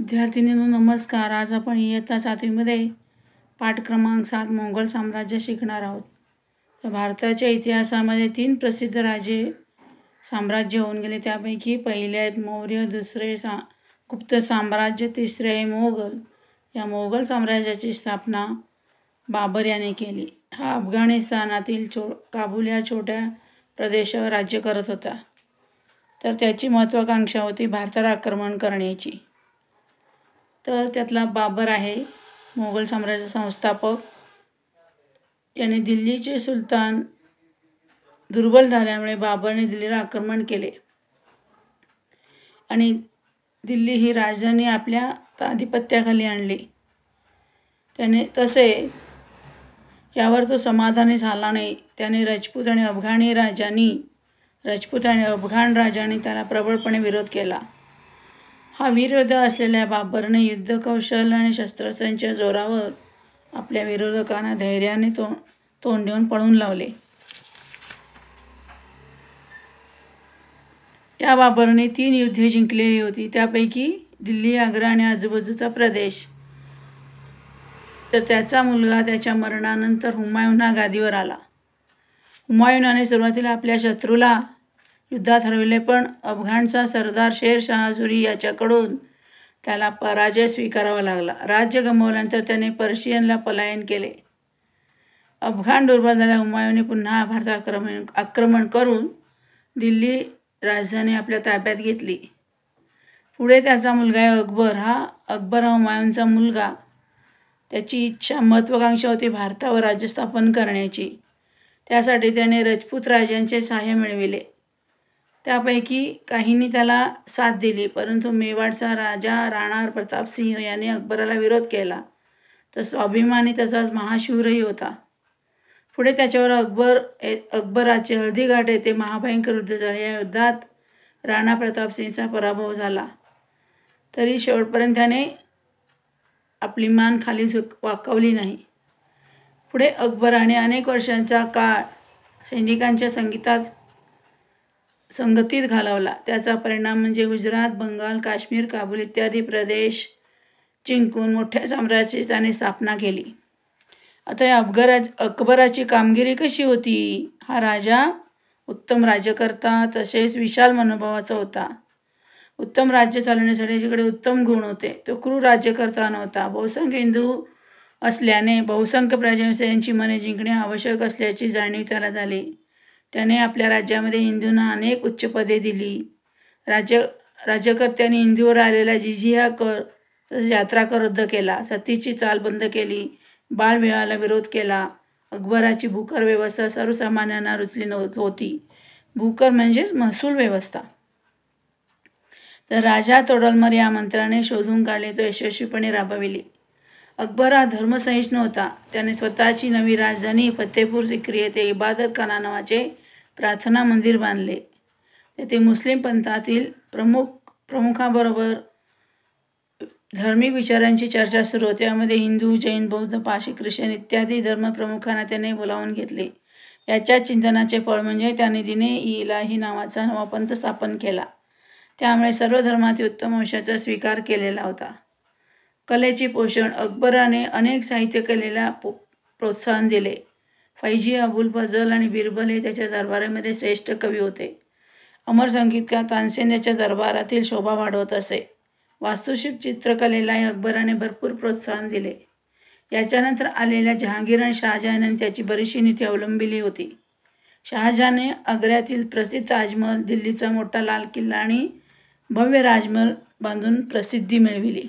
विद्यार्थिनींनो नमस्कार आज आपण इयत्ता सातवीमध्ये पाठ क्रमांक सात मोगल साम्राज्य शिकणार आहोत तर भारताच्या इतिहासामध्ये तीन प्रसिद्ध राजे साम्राज्य होऊन गेले त्यापैकी पहिले आहेत मौर्य दुसरे सा गुप्त साम्राज्य तिसरे आहे मोगल या मोगल साम्राज्याची स्थापना बाबर याने केली हा अफगाणिस्तानातील छो काबूल या छोट्या प्रदेशावर राज्य करत होता तर त्याची महत्त्वाकांक्षा होती भारतावर आक्रमण करण्याची तर त्यातला बाबर आहे मोगल साम्राज्य संस्थापक याने दिल्लीचे सुलतान दुर्बल झाल्यामुळे बाबरने दिल्लीला आक्रमण केले आणि दिल्ली ही राजधानी आपल्या आधिपत्याखाली आणली त्याने तसे यावर तो समाधानी झाला नाही त्याने राजपूत आणि अफगाणी राजांनी राजपूत आणि अफगाण राजांनी त्याला प्रबळपणे विरोध केला हा विरोध असलेल्या बाबरने कौशल आणि शस्त्रस्त्रांच्या जोरावर आपल्या विरोधकांना धैर्याने तो तोंड देऊन पळून लावले या बाबरने तीन युद्धे जिंकलेली होती त्यापैकी दिल्ली आग्रा आणि आजूबाजूचा प्रदेश तर त्याचा मुलगा त्याच्या मरणानंतर हुमायुना गादीवर आला हुमायुनाने सुरुवातीला आपल्या शत्रूला युद्धात हरविले पण अफगाणचा सरदार शेर शहाजुरी याच्याकडून त्याला पराजय स्वीकारावा लागला राज्य गमावल्यानंतर त्याने पर्शियनला पलायन केले अफगाण दुर्बल झाल्या हुमायूने पुन्हा भारतात आक्रमण आक्रमण करून दिल्ली राजधानी आपल्या ताब्यात घेतली पुढे त्याचा मुलगा आहे अकबर हा अकबर हा हुमायूनचा मुलगा त्याची इच्छा महत्त्वाकांक्षा होती भारतावर राज्य स्थापन करण्याची त्यासाठी त्याने राजपूत राजांचे सहाय्य मिळविले त्यापैकी काहींनी त्याला साथ दिली परंतु मेवाडचा राजा प्रताप प्रतापसिंह याने अकबराला विरोध केला तर स्वाभिमानी तसाच महाशूरही होता पुढे त्याच्यावर अकबर अकबराचे हळदीघाट येथे महाभयंकर युद्ध झाले या युद्धात राणा प्रतापसिंहचा पराभव झाला तरी शेवटपर्यंत त्याने आपली मान खाली झुक वाकवली नाही पुढे अकबराने अनेक वर्षांचा काळ सैनिकांच्या संगीतात संगतीत घालवला त्याचा परिणाम म्हणजे गुजरात बंगाल काश्मीर काबूल इत्यादी प्रदेश जिंकून मोठ्या साम्राज्याची त्याने स्थापना केली आता या अफगराज अकबराची कामगिरी कशी होती हा राजा उत्तम राज्यकर्ता तसेच विशाल मनोभावाचा होता उत्तम राज्य चालवण्यासाठी जिकडे उत्तम गुण होते तो क्रूर राज्यकर्ता नव्हता बहुसंख्य हिंदू असल्याने बहुसंख्य प्रजांची मने जिंकणे आवश्यक असल्याची जाणीव त्याला झाली त्याने आपल्या राज्यामध्ये हिंदूंना अनेक उच्च पदे दिली राज्य राज्यकर्त्यांनी हिंदूवर आलेला जिजिया कर तसेच यात्रा कर रद्द केला सतीची चाल बंद केली बालविवाहाला विरोध केला अकबराची भूकर व्यवस्था सर्वसामान्यांना रुचली नव्हती होती भूकर म्हणजेच महसूल व्यवस्था तर राजा तोडलमर या मंत्राने शोधून काढले तो यशस्वीपणे राबविली अकबर हा धर्मसहिष्णू होता त्याने स्वतःची नवी राजधानी फतेहपूर सिक्री येथे इबादत खाना नावाचे प्रार्थना मंदिर बांधले तेथे मुस्लिम पंथातील प्रमुख प्रमुखाबरोबर धार्मिक विचारांची चर्चा सुरू होते यामध्ये हिंदू जैन बौद्ध पाशी ख्रिश्चन इत्यादी धर्मप्रमुखांना त्याने बोलावून घेतले याच्या चिंतनाचे फळ म्हणजे त्यांनी दिने इलाही नावाचा नवा पंथ स्थापन केला त्यामुळे सर्व धर्मातील उत्तम अंशाचा स्वीकार केलेला होता कलेचे पोषण अकबराने अनेक साहित्य कलेला प्रोत्साहन दिले फैजी अबुल फजल आणि बिरबल हे त्याच्या दरबारामध्ये श्रेष्ठ कवी होते अमर संगीतकार तानसेन याच्या दरबारातील शोभा वाढवत असे वास्तुशिल्प चित्रकलेला अकबराने भरपूर प्रोत्साहन दिले याच्यानंतर आलेल्या जहांगीर आणि शहाजहान त्याची बरीचशी नीती अवलंबिली होती शहाजहाने आग्र्यातील प्रसिद्ध ताजमहल दिल्लीचा मोठा लाल किल्ला आणि भव्य राजमहल बांधून प्रसिद्धी मिळविली